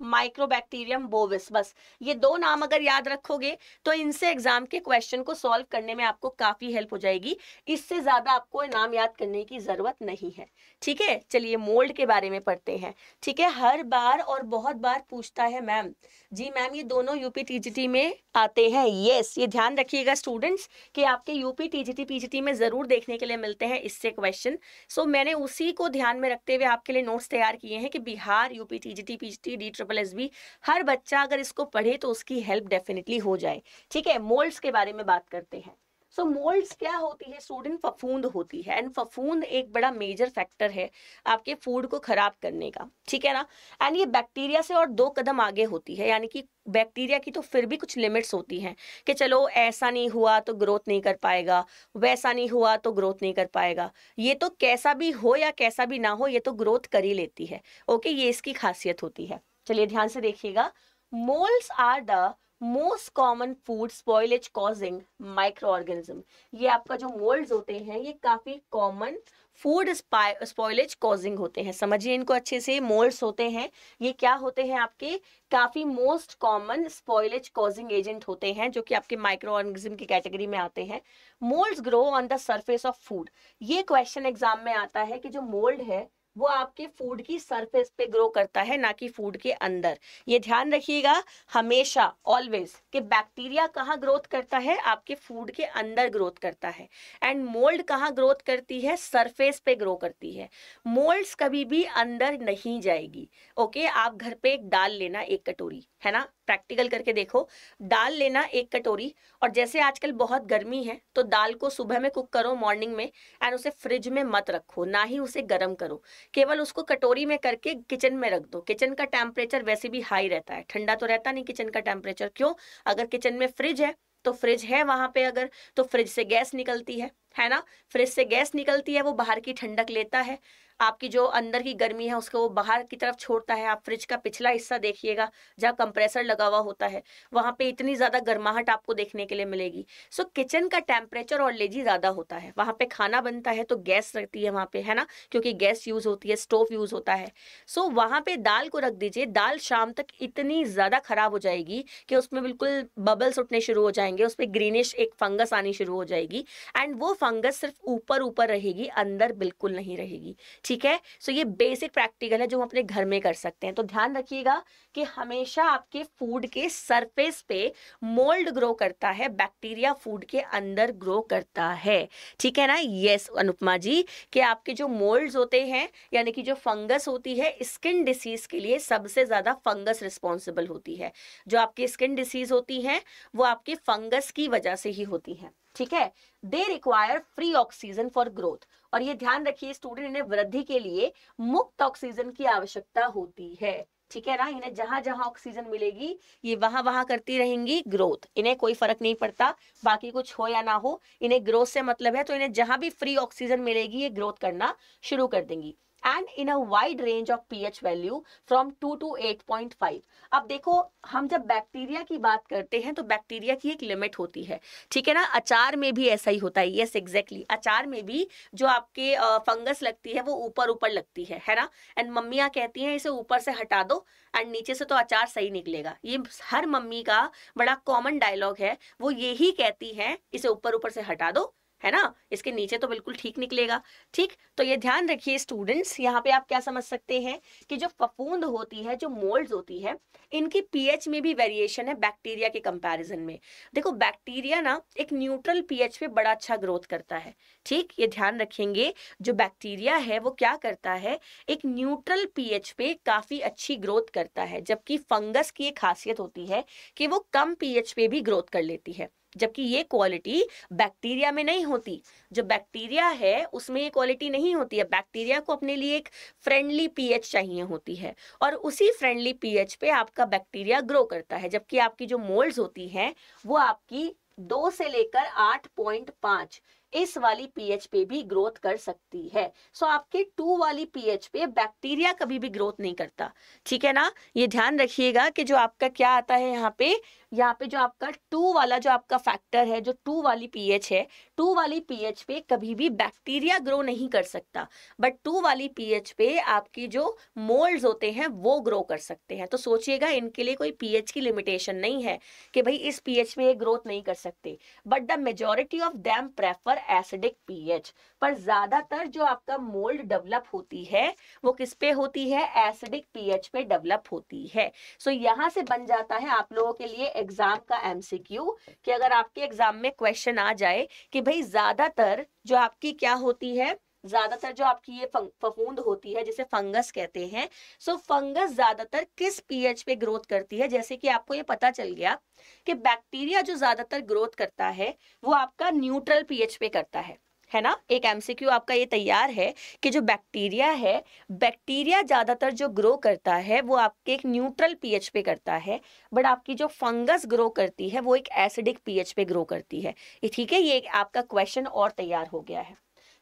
माइक्रोबैक्टीरियम बोविस बस ये दो नाम अगर याद रखोगे तो इनसे एग्जाम के क्वेश्चन को सॉल्व करने में आपको काफी हेल्प हो जाएगी इससे ज्यादा आपको नाम याद करने की जरूरत नहीं है ठीक है चलिए मोल्ड के बारे में पढ़ते हैं ठीक है हर बार और बहुत बार पूछता है मैम जी मैम ये दोनों यूपी टीजीटी में आते हैं यस ये ध्यान रखिएगा स्टूडेंट्स कि आपके यूपी टीजीटी पीजीटी में ज़रूर देखने के लिए मिलते हैं इससे क्वेश्चन सो so, मैंने उसी को ध्यान में रखते हुए आपके लिए नोट्स तैयार किए हैं कि Bihar UP TGT PGT D triple S B हर बच्चा अगर इसको पढ़े तो उसकी हेल्प डेफिनेटली हो जाए ठीक है मोल्ड्स के बारे में बात करते हैं सो so, मोल्ड्स क्या होती है स्टूडेंट फफूंद होती है एंड फफूंद एक बड़ा मेजर फैक्टर है आपके फूड को खराब करने का ठीक है ना एंड ये बैक्टीरिया से और दो कदम आगे होती है यानी कि बैक्टीरिया की तो फिर भी कुछ लिमिट्स होती हैं कि चलो ऐसा नहीं हुआ तो ग्रोथ नहीं कर पाएगा वैसा नहीं हुआ तो ग्रोथ नहीं कर पाएगा ये तो कैसा भी हो या कैसा भी ना हो ये तो ग्रोथ कर ही लेती है ओके ये इसकी खासियत होती है चलिए ध्यान से देखिएगा moulds are the most common food spoilage causing microorganism ये आपका जो मोल्ड होते हैं ये काफी कॉमन फूड स्पॉयलेज कॉजिंग होते हैं समझिए इनको अच्छे से मोल्ड्स होते हैं ये क्या होते हैं आपके काफी most common spoilage causing agent होते हैं जो कि आपके माइक्रो ऑर्गेनिज्म की कैटेगरी में आते हैं moulds grow on the surface of food ये क्वेश्चन एग्जाम में आता है कि जो मोल्ड है वो आपके फूड की सरफेस पे ग्रो करता है ना कि फूड के अंदर ये ध्यान रखिएगा हमेशा ऑलवेज कि बैक्टीरिया कहाँ ग्रोथ करता है आपके फूड के अंदर ग्रोथ करता है एंड मोल्ड कहाँ ग्रोथ करती है सरफेस पे ग्रो करती है मोल्ड्स कभी भी अंदर नहीं जाएगी ओके आप घर पे एक डाल लेना एक कटोरी है ना प्रैक्टिकल करके देखो दाल लेना एक कटोरी और जैसे आजकल बहुत गर्मी है तो दाल को सुबह में कुक करो मॉर्निंग में एंड उसे फ्रिज में मत रखो ना ही उसे गर्म करो केवल उसको कटोरी में करके किचन में रख दो किचन का टेम्परेचर वैसे भी हाई रहता है ठंडा तो रहता नहीं किचन का टेम्परेचर क्यों अगर किचन में फ्रिज है तो फ्रिज है वहां पे अगर तो फ्रिज से गैस निकलती है है ना फ्रिज से गैस निकलती है वो बाहर की ठंडक लेता है आपकी जो अंदर की गर्मी है उसको वो बाहर की तरफ छोड़ता है आप फ्रिज का पिछला हिस्सा देखिएगा जहाँ कंप्रेसर लगा हुआ होता है वहाँ पे इतनी ज़्यादा गर्माहट आपको देखने के लिए मिलेगी सो किचन का टेम्परेचर और लेजी ज़्यादा होता है वहाँ पे खाना बनता है तो गैस रहती है वहाँ पे है ना क्योंकि गैस यूज़ होती है स्टोव यूज़ होता है सो वहाँ पे दाल को रख दीजिए दाल शाम तक इतनी ज़्यादा ख़राब हो जाएगी कि उसमें बिल्कुल बबल्स उठने शुरू हो जाएंगे उस पर ग्रीनिश एक फंगस आनी शुरू हो जाएगी एंड वो फंगस सिर्फ ऊपर ऊपर रहेगी अंदर बिल्कुल नहीं रहेगी ठीक है सो ये बेसिक प्रैक्टिकल है जो हम अपने घर में कर सकते हैं तो ध्यान रखिएगा कि हमेशा आपके फूड के सरफेस पे मोल्ड ग्रो करता है बैक्टीरिया फूड के अंदर ग्रो करता है ठीक है ना यस अनुपमा जी कि आपके जो मोल्ड होते हैं यानी कि जो फंगस होती है स्किन डिसीज के लिए सबसे ज़्यादा फंगस रिस्पॉन्सिबल होती है जो आपकी स्किन डिसीज होती है वो आपके फंगस की वजह से ही होती है ठीक है they require free oxygen for growth और ये ध्यान रखिए स्टूडेंट इन्हें वृद्धि के लिए मुक्त ऑक्सीजन की आवश्यकता होती है ठीक है ना इन्हें जहां जहां ऑक्सीजन मिलेगी ये वहां वहां करती रहेंगी ग्रोथ इन्हें कोई फर्क नहीं पड़ता बाकी कुछ हो या ना हो इन्हें ग्रोथ से मतलब है तो इन्हें जहां भी फ्री ऑक्सीजन मिलेगी ये ग्रोथ करना शुरू कर देंगी and in a wide range of P H value from two to eight point five अब देखो हम जब बैक्टीरिया की बात करते हैं तो बैक्टीरिया की एक लिमिट होती है ठीक है ना अचार में भी ऐसा ही होता है यस yes, एग्जैक्टली exactly. अचार में भी जो आपके फंगस लगती है वो ऊपर ऊपर लगती है है ना एंड मम्मियाँ कहती हैं इसे ऊपर से हटा दो एंड नीचे से तो अचार सही निकलेगा ये हर मम्मी का बड़ा कॉमन डायलॉग है वो यही कहती हैं इसे ऊपर ऊपर से हटा दो है ना इसके नीचे तो बिल्कुल ठीक निकलेगा ठीक तो ये ध्यान रखिए स्टूडेंट्स यहाँ पे आप क्या समझ सकते हैं कि जो फफूंद होती है जो मोल्ड होती है इनकी पीएच में भी वेरिएशन है बैक्टीरिया के कंपैरिजन में देखो बैक्टीरिया ना एक न्यूट्रल पीएच पे बड़ा अच्छा ग्रोथ करता है ठीक ये ध्यान रखेंगे जो बैक्टीरिया है वो क्या करता है एक न्यूट्रल पीएच पे काफी अच्छी ग्रोथ करता है जबकि फंगस की एक खासियत होती है कि वो कम पीएच पे भी ग्रोथ कर लेती है जबकि ये क्वालिटी बैक्टीरिया में नहीं होती जो बैक्टीरिया है उसमें ये क्वालिटी नहीं होती है बैक्टीरिया को अपने लिए एक फ्रेंडली पीएच चाहिए होती है और उसी फ्रेंडली पीएच पे आपका बैक्टीरिया ग्रो करता है जबकि आपकी जो मोल्ड्स होती हैं वो आपकी दो से लेकर आठ पॉइंट पांच इस वाली पीएच पे भी ग्रोथ कर सकती है सो so, आपके टू वाली पीएच पे बैक्टीरिया कभी भी ग्रोथ नहीं करता ठीक है ना ये ध्यान रखिएगा कि जो आपका क्या आता है यहाँ पे यहाँ पे जो आपका टू वाला जो आपका फैक्टर है जो टू वाली पीएच है टू वाली पीएच पे कभी भी बैक्टीरिया ग्रो नहीं कर सकता बट टू वाली पीएच पे आपकी जो मोल्ड होते हैं वो ग्रो कर सकते हैं तो सोचिएगा इनके लिए कोई पीएच की लिमिटेशन नहीं है कि भाई इस पीएच में ये ग्रोथ नहीं कर सकते but the majority of them prefer acidic pH पर ज्यादातर जो आपका मोल्ड डेवलप होती है वो किस पे होती है एसिडिक पीएच पे डेवलप होती है सो so, यहाँ से बन जाता है आप लोगों के लिए एग्जाम का एमसीक्यू कि अगर आपके एग्जाम में क्वेश्चन आ जाए कि भाई ज्यादातर जो आपकी क्या होती है ज्यादातर जो आपकी ये फफूंद होती है जिसे फंगस कहते हैं सो फंगस ज्यादातर किस पीएच पे ग्रोथ करती है जैसे कि आपको ये पता चल गया कि बैक्टीरिया जो ज्यादातर ग्रोथ करता है वो आपका न्यूट्रल पीएच पे करता है है ना एक एमसीक्यू आपका ये तैयार है कि जो बैक्टीरिया है बैक्टीरिया ज़्यादातर जो ग्रो करता है वो आपके एक न्यूट्रल पीएच पे करता है बट आपकी जो फंगस ग्रो करती है वो एक एसिडिक पीएच पे ग्रो करती है ठीक है ये आपका क्वेश्चन और तैयार हो गया है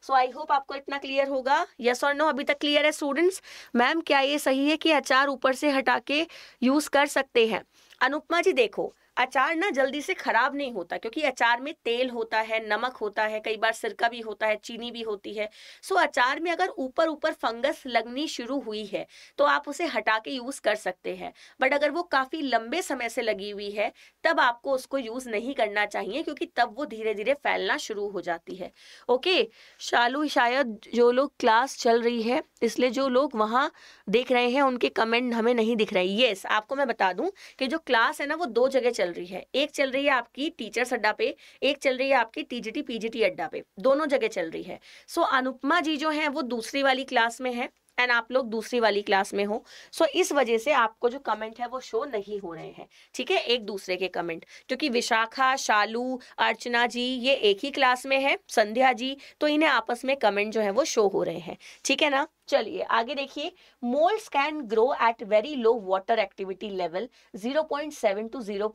सो आई होप आपको इतना क्लियर होगा यस और नो अभी तक क्लियर है स्टूडेंट्स मैम क्या ये सही है कि अचार ऊपर से हटा के यूज़ कर सकते हैं अनुपमा जी देखो अचार ना जल्दी से खराब नहीं होता क्योंकि अचार में तेल होता है नमक होता है कई बार सिरका भी होता है चीनी भी होती है सो अचार में अगर ऊपर ऊपर फंगस लगनी शुरू हुई है तो आप उसे हटा के यूज कर सकते हैं बट अगर वो काफी लंबे समय से लगी हुई है तब आपको उसको यूज नहीं करना चाहिए क्योंकि तब वो धीरे धीरे फैलना शुरू हो जाती है ओके शालू शायद जो लोग क्लास चल रही है इसलिए जो लोग वहां देख रहे हैं उनके कमेंट हमें नहीं दिख रहे येस आपको मैं बता दूं कि जो क्लास है ना वो दो जगह चल चल रही है एक चल रही है आपकी टीचर्स अड्डा पे एक चल रही है आपकी टीजीटी पीजीटी अड्डा पे दोनों जगह चल रही है सो so, अनुपमा जी जो है वो दूसरी वाली क्लास में है एंड आप लोग दूसरी वाली क्लास में हो सो so, इस वजह से आपको जो कमेंट है वो शो नहीं हो रहे हैं ठीक है एक दूसरे के कमेंट क्योंकि विशाखा शालू अर्चना जी ये एक ही क्लास में है संध्या जी तो इन्हें आपस में कमेंट जो है वो शो हो रहे हैं ठीक है ना चलिए आगे देखिए moulds can grow at very low water activity level zero two zero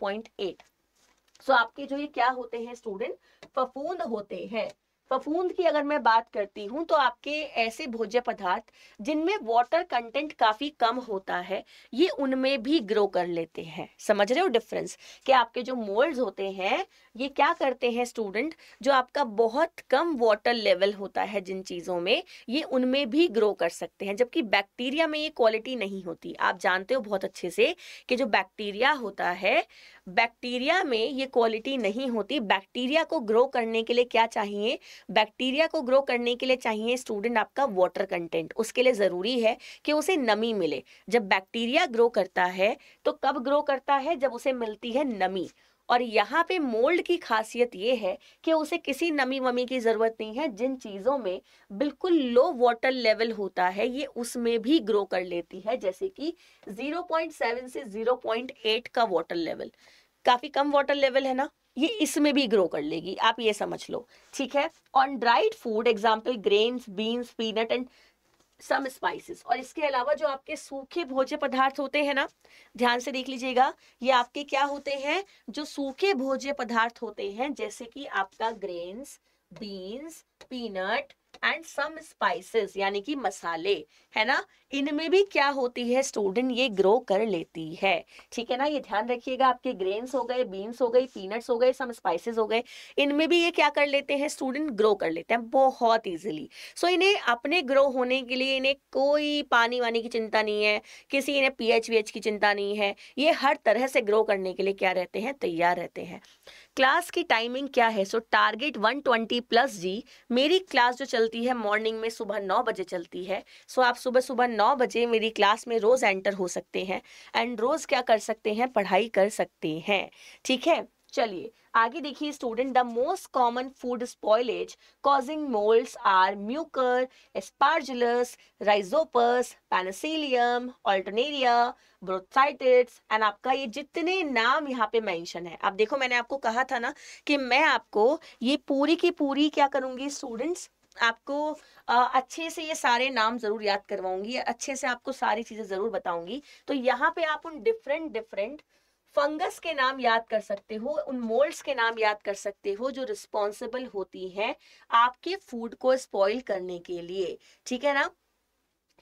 so आपके जो ये क्या होते हैं स्टूडेंट फफूंद होते हैं फफूंद की अगर मैं बात करती हूँ तो आपके ऐसे भोज्य पदार्थ जिनमें वाटर कंटेंट काफी कम होता है ये उनमें भी ग्रो कर लेते हैं समझ रहे हो डिफरेंस कि आपके जो मोल्ड होते हैं ये क्या करते हैं स्टूडेंट जो आपका बहुत कम वाटर लेवल होता है जिन चीज़ों में ये उनमें भी ग्रो कर सकते हैं जबकि बैक्टीरिया में ये क्वालिटी नहीं होती आप जानते हो बहुत अच्छे से कि जो बैक्टीरिया होता है बैक्टीरिया में ये क्वालिटी नहीं होती बैक्टीरिया को ग्रो करने के लिए क्या चाहिए बैक्टीरिया को ग्रो करने के लिए चाहिए स्टूडेंट आपका वाटर कंटेंट उसके लिए ज़रूरी है कि उसे नमी मिले जब बैक्टीरिया ग्रो करता है तो कब ग्रो करता है जब उसे मिलती है नमी और यहाँ पे मोल्ड की खासियत ये है कि उसे किसी नमी वमी की ज़रूरत नहीं है जिन चीज़ों में बिल्कुल लो वाटर लेवल होता है ये उसमें भी ग्रो कर लेती है जैसे कि 0.7 से 0.8 का वाटर लेवल काफ़ी कम वाटर लेवल है ना ये इसमें भी ग्रो कर लेगी आप ये समझ लो ठीक है on dried food example grains beans peanut and some spices और इसके अलावा जो आपके सूखे भोज्य पदार्थ होते हैं ना ध्यान से देख लीजिएगा ये आपके क्या होते हैं जो सूखे भोज्य पदार्थ होते हैं जैसे कि आपका grains beans peanut and some spices यानी कि मसाले है ना इनमें भी क्या होती है स्टूडेंट ये ग्रो कर लेती है ठीक है ना ये ध्यान रखिएगा आपके ग्रेन्स हो गए बीन्स हो गई पीनट्स हो गए सम स्पाइसेस हो गए इनमें भी ये क्या कर लेते हैं स्टूडेंट ग्रो कर लेते हैं बहुत ईजिली सो so, इन्हें अपने ग्रो होने के लिए इन्हें कोई पानी वानी की चिंता नहीं है किसी इन्हें पी एच वी एच की चिंता नहीं है ये हर तरह से ग्रो करने के लिए क्या रहते हैं तैयार रहते हैं क्लास की टाइमिंग क्या है सो टारगेट 120 प्लस जी मेरी क्लास जो चलती है मॉर्निंग में सुबह नौ बजे चलती है सो so, आप सुबह सुबह नौ बजे मेरी क्लास में रोज़ एंटर हो सकते हैं एंड रोज़ क्या कर सकते हैं पढ़ाई कर सकते हैं ठीक है चलिए आगे देखिए student the most common food spoilage causing moulds are mucor aspergillus rhizopus penicillium alternaria botrytis and आपका ये जितने नाम यहाँ पे मेंशन है आप देखो मैंने आपको कहा था ना कि मैं आपको ये पूरी की पूरी क्या करूँगी स्टूडेंट्स आपको आ, अच्छे से ये सारे नाम जरूर याद करवाऊंगी अच्छे से आपको सारी चीजें जरूर बताऊंगी तो यहाँ पे आप उन डिफरेंट डिफरेंट फंगस के नाम याद कर सकते हो उन मोल्ड्स के नाम याद कर सकते हो जो रिस्पॉन्सिबल होती हैं आपके फूड को स्पॉइल करने के लिए ठीक है ना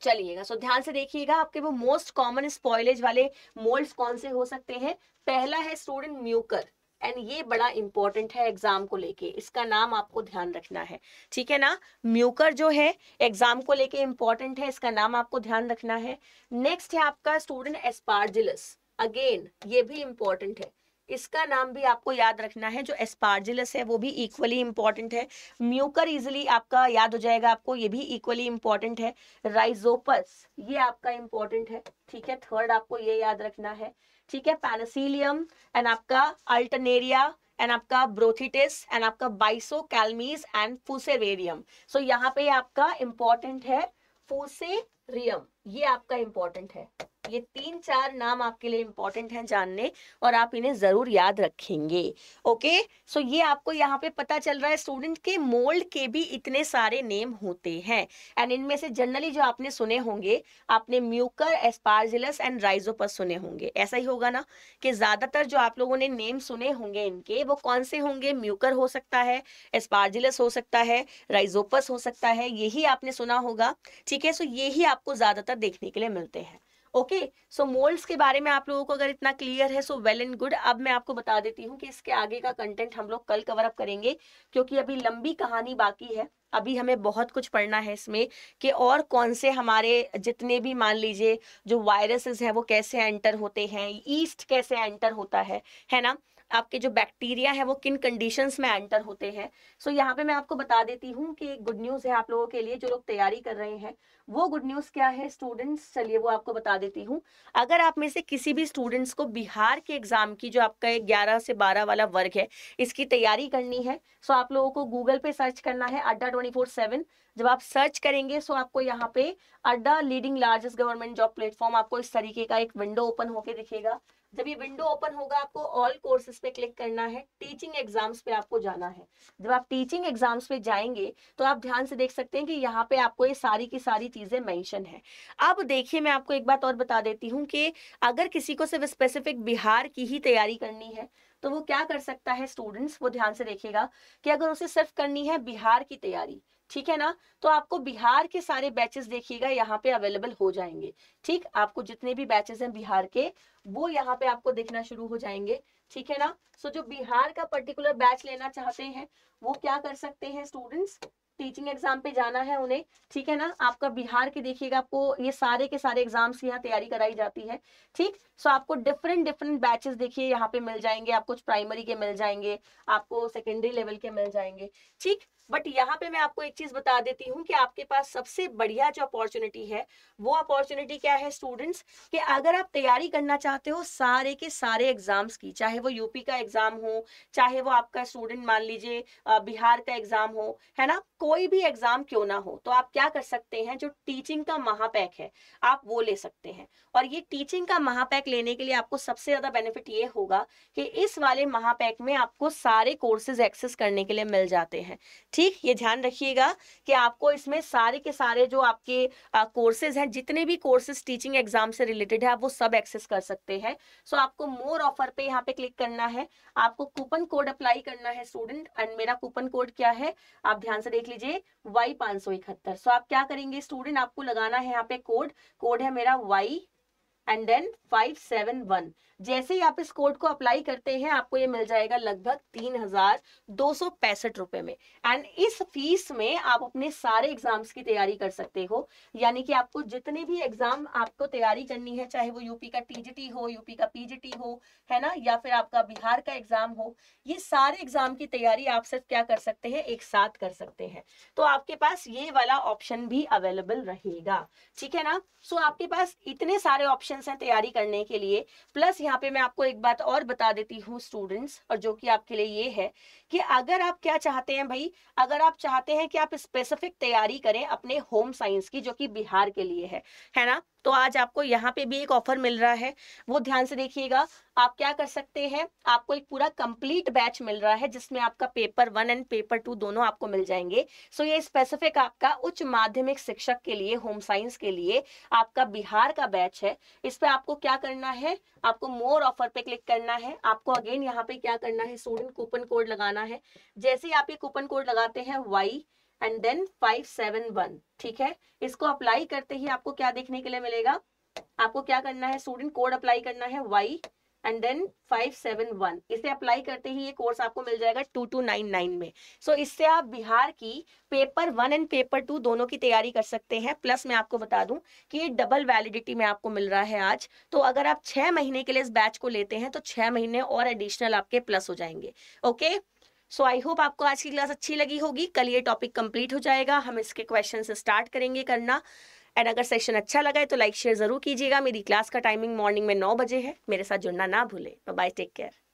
चलिएगा सो ध्यान से देखिएगा आपके वो मोस्ट कॉमन स्पॉइलेज वाले मोल्ड्स कौन से हो सकते हैं पहला है स्टूडेंट म्यूकर एंड ये बड़ा इंपॉर्टेंट है एग्जाम को लेके इसका नाम आपको ध्यान रखना है ठीक है ना म्यूकर जो है एग्जाम को लेके इंपॉर्टेंट है इसका नाम आपको ध्यान रखना है नेक्स्ट है आपका स्टूडेंट एस्पार्जिलस अगेन ये भी इंपॉर्टेंट है इसका नाम भी आपको याद रखना है जो एस्पार्जिलस है वो भी इक्वली इंपॉर्टेंट है म्यूकर इजिली आपका याद हो जाएगा आपको ये भी इक्वली इंपॉर्टेंट है राइजोपस ये आपका इंपॉर्टेंट है ठीक है थर्ड आपको ये याद रखना है ठीक है पेनासीलियम एंड आपका अल्टनेरिया एंड आपका ब्रोथिटिस एंड आपका बाइसो कैलमीज एंड फूसेवेरियम सो यहाँ पे आपका इंपॉर्टेंट है फूसेरियम ये आपका इंपॉर्टेंट है ये तीन चार नाम आपके लिए इंपॉर्टेंट हैं जानने और आप इन्हें जरूर याद रखेंगे ओके सो ये आपको यहाँ पे पता चल रहा है स्टूडेंट के मोल्ड के भी इतने सारे नेम होते हैं एंड इनमें से जनरली जो आपने सुने होंगे आपने म्यूकर एस्पार्जिलस एंड राइजोपस सुने होंगे ऐसा ही होगा ना कि ज्यादातर जो आप लोगों ने नेम सुने होंगे इनके वो कौन से होंगे म्यूकर हो सकता है एस्पार्जिलस हो सकता है राइजोपस हो सकता है यही आपने सुना होगा ठीक है सो यही आपको ज्यादातर देखने के लिए मिलते हैं ओके सो मोल्ड्स के बारे में आप लोगों को अगर इतना क्लियर है सो वेल एंड गुड अब मैं आपको बता देती हूँ कि इसके आगे का कंटेंट हम लोग कल कवर अप करेंगे क्योंकि अभी लंबी कहानी बाकी है अभी हमें बहुत कुछ पढ़ना है इसमें कि और कौन से हमारे जितने भी मान लीजिए जो वायरसेस हैं वो कैसे एंटर होते हैं ईस्ट कैसे एंटर होता है है ना आपके जो बैक्टीरिया है वो किन कंडीशंस में एंटर होते हैं सो so, यहाँ पे मैं आपको बता देती हूँ कि गुड न्यूज़ है आप लोगों के लिए जो लोग तैयारी कर रहे हैं वो गुड न्यूज़ क्या है स्टूडेंट्स चलिए वो आपको बता देती हूँ अगर आप में से किसी भी स्टूडेंट्स को बिहार के एग्जाम की जो आपका एक ग्यारह से बारह वाला वर्ग है इसकी तैयारी करनी है सो so, आप लोगों को गूगल पे सर्च करना है अड्डा ट्वेंटी जब आप सर्च करेंगे सो आपको यहाँ पे Adda leading largest government job platform आपको इस तरीके का एक विंडो ओपन होके दिखेगा जब ये विंडो ओपन होगा आपको ऑल कोर्सेज पे क्लिक करना है टीचिंग एग्जाम्स पे आपको जाना है जब आप टीचिंग एग्जाम्स पे जाएंगे तो आप ध्यान से देख सकते हैं कि यहाँ पे आपको ये सारी की सारी चीजें मेंशन है अब देखिए मैं आपको एक बात और बता देती हूँ कि अगर किसी को सिर्फ स्पेसिफिक बिहार की ही तैयारी करनी है तो वो क्या कर सकता है स्टूडेंट्स वो ध्यान से देखेगा कि अगर उसे सिर्फ करनी है बिहार की तैयारी ठीक है ना तो आपको बिहार के सारे बैचेस देखिएगा यहाँ पे अवेलेबल हो जाएंगे ठीक आपको जितने भी बैचेस हैं बिहार के वो यहाँ पे आपको देखना शुरू हो जाएंगे ठीक है ना सो so, जो बिहार का पर्टिकुलर बैच लेना चाहते हैं वो क्या कर सकते हैं स्टूडेंट्स टीचिंग एग्जाम पे जाना है उन्हें ठीक है ना आपका बिहार के देखिएगा आपको ये सारे के सारे एग्जाम्स की यहाँ तैयारी कराई जाती है ठीक सो so, आपको डिफरेंट डिफरेंट बैचेस देखिए यहाँ पे मिल जाएंगे आपको प्राइमरी के मिल जाएंगे आपको सेकेंडरी लेवल के मिल जाएंगे ठीक बट यहाँ पे मैं आपको एक चीज बता देती हूँ कि आपके पास सबसे बढ़िया जो अपॉर्चुनिटी है वो अपॉर्चुनिटी क्या है स्टूडेंट्स कि अगर आप तैयारी करना चाहते हो सारे के सारे एग्जाम्स की चाहे वो यूपी का एग्जाम हो चाहे वो आपका स्टूडेंट मान लीजिए बिहार का एग्जाम हो है ना कोई भी एग्जाम क्यों ना हो तो आप क्या कर सकते हैं जो टीचिंग का महापैक है आप वो ले सकते हैं और ये टीचिंग का महापैक लेने के लिए आपको सबसे ज्यादा बेनिफिट ये होगा कि इस वाले महापैक में आपको सारे कोर्सेज एक्सेस करने के लिए मिल जाते हैं ठीक ये ध्यान रखिएगा कि आपको इसमें सारे के सारे जो आपके कोर्सेज हैं जितने भी कोर्सेज टीचिंग एग्जाम से रिलेटेड है आप वो सब एक्सेस कर सकते हैं सो so, आपको मोर ऑफर पे यहाँ पे क्लिक करना है आपको कूपन कोड अप्लाई करना है स्टूडेंट एंड मेरा कूपन कोड क्या है आप ध्यान से देख लीजिए वाई पांच सो आप क्या करेंगे स्टूडेंट आपको लगाना है यहाँ पे कोड कोड है मेरा Y and then five seven one जैसे ही आप इस कोड को अप्लाई करते हैं आपको ये मिल जाएगा लगभग तीन हजार दो सौ पैंसठ रुपए में एंड इस फीस में आप अपने सारे एग्जाम्स की तैयारी कर सकते हो यानी कि आपको जितने भी एग्जाम आपको तैयारी करनी है चाहे वो यूपी का टीजीटी हो यूपी का पीजीटी हो है ना या फिर आपका बिहार का एग्जाम हो ये सारे एग्जाम की तैयारी आप सिर्फ क्या कर सकते हैं एक साथ कर सकते हैं तो आपके पास ये वाला ऑप्शन भी अवेलेबल रहेगा ठीक है ना सो so आपके पास इतने सारे ऑप्शन क्वेश्चंस हैं तैयारी करने के लिए प्लस यहाँ पे मैं आपको एक बात और बता देती हूँ स्टूडेंट्स और जो कि आपके लिए ये है कि अगर आप क्या चाहते हैं भाई अगर आप चाहते हैं कि आप स्पेसिफिक तैयारी करें अपने होम साइंस की जो कि बिहार के लिए है है ना तो आज आपको यहाँ पे भी एक ऑफर मिल रहा है वो ध्यान से देखिएगा आप क्या कर सकते हैं आपको एक पूरा कंप्लीट बैच मिल रहा है जिसमें आपका paper one and paper two दोनों आपको मिल जाएंगे सो ये स्पेसिफिक आपका उच्च माध्यमिक शिक्षक के लिए होम साइंस के लिए आपका बिहार का बैच है इस पर आपको क्या करना है आपको मोर ऑफर पे क्लिक करना है आपको अगेन यहाँ पे क्या करना है स्टूडेंट कूपन कोड लगाना है जैसे ही आप ये कूपन कोड लगाते हैं Y and then five seven one ठीक है इसको अप्लाई करते ही आपको क्या देखने के लिए मिलेगा आपको क्या करना है स्टूडेंट कोड अप्लाई करना है Y and then five seven one इसे अप्लाई करते ही ये कोर्स आपको मिल जाएगा टू टू नाइन नाइन में सो so, इससे आप बिहार की paper one and paper two दोनों की तैयारी कर सकते हैं प्लस मैं आपको बता दूं कि ये डबल वैलिडिटी में आपको मिल रहा है आज तो अगर आप छह महीने के लिए इस बैच को लेते हैं तो छह महीने और एडिशनल आपके प्लस हो जाएंगे okay okay? So I hope आपको आज की क्लास अच्छी लगी होगी कल ये टॉपिक कंप्लीट हो जाएगा हम इसके क्वेश्चन स्टार्ट करेंगे करना एंड अगर सेशन अच्छा लगा है तो लाइक शेयर जरूर कीजिएगा मेरी क्लास का टाइमिंग मॉर्निंग में नौ बजे है मेरे साथ जुड़ना ना भूले बाय टेक केयर